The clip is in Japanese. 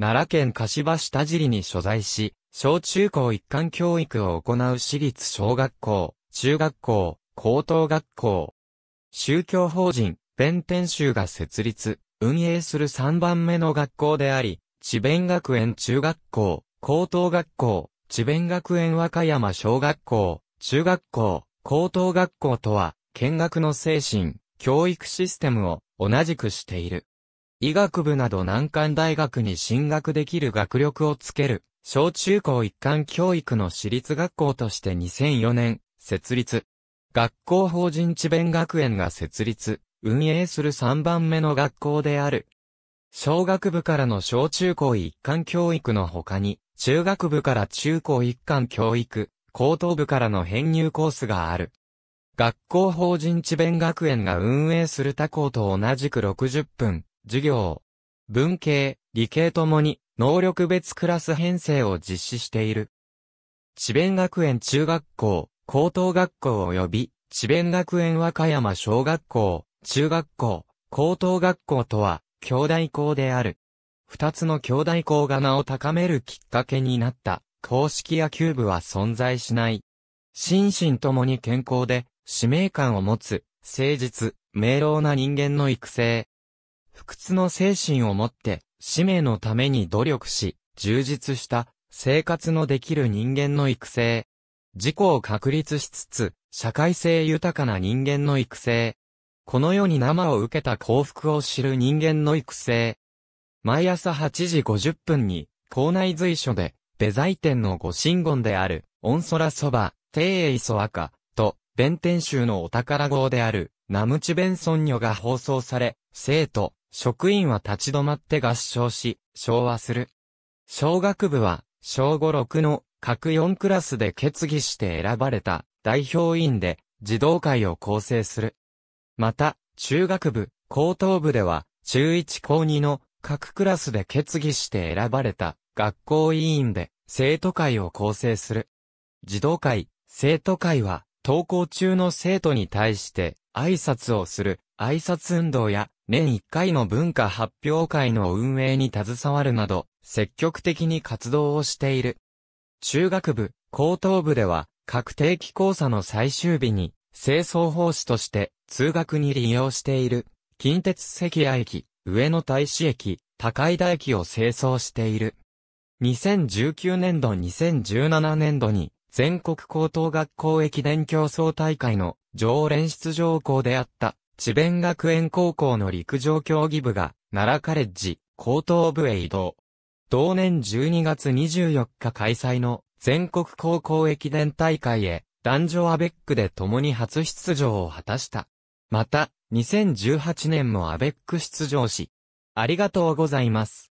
奈良県柏下尻に所在し、小中高一貫教育を行う私立小学校、中学校、高等学校。宗教法人、弁天宗が設立、運営する3番目の学校であり、智弁学園中学校、高等学校、智弁学園和歌山小学校、中学校、高等学校とは、見学の精神、教育システムを同じくしている。医学部など難関大学に進学できる学力をつける、小中高一貫教育の私立学校として2004年、設立。学校法人智弁学園が設立、運営する3番目の学校である。小学部からの小中高一貫教育の他に、中学部から中高一貫教育、高等部からの編入コースがある。学校法人智弁学園が運営する他校と同じく60分、授業、文系、理系ともに能力別クラス編成を実施している。智弁学園中学校、高等学校及び智弁学園和歌山小学校、中学校、高等学校とは、兄弟校である。二つの兄弟校が名を高めるきっかけになった、公式野球部は存在しない。心身ともに健康で、使命感を持つ、誠実、明朗な人間の育成、不屈の精神を持って、使命のために努力し、充実した生活のできる人間の育成。自己を確立しつつ、社会性豊かな人間の育成。この世に生を受けた幸福を知る人間の育成。毎朝8時50分に、校内随所で、ベザイ店のご神言である、オンソラそば、テイエイソアカ、と、弁天宗のお宝号である、ナムチベンソンニョが放送され、生徒、職員は立ち止まって合唱し、昭和する。小学部は、小5、6の各4クラスで決議して選ばれた代表委員で児童会を構成する。また、中学部、高等部では、中1高2の各クラスで決議して選ばれた学校委員で生徒会を構成する。児童会、生徒会は、登校中の生徒に対して挨拶をする挨拶運動や年1回の文化発表会の運営に携わるなど、積極的に活動をしている。中学部、高等部では、確定期講座の最終日に、清掃奉仕として、通学に利用している、近鉄関谷駅、上野大使駅、高井田駅を清掃している。2019年度2017年度に、全国高等学校駅伝競争大会の常連出場校であった智弁学園高校の陸上競技部が、奈良カレッジ、高等部へ移動。同年12月24日開催の全国高校駅伝大会へ、男女アベックで共に初出場を果たした。また、2018年もアベック出場し、ありがとうございます。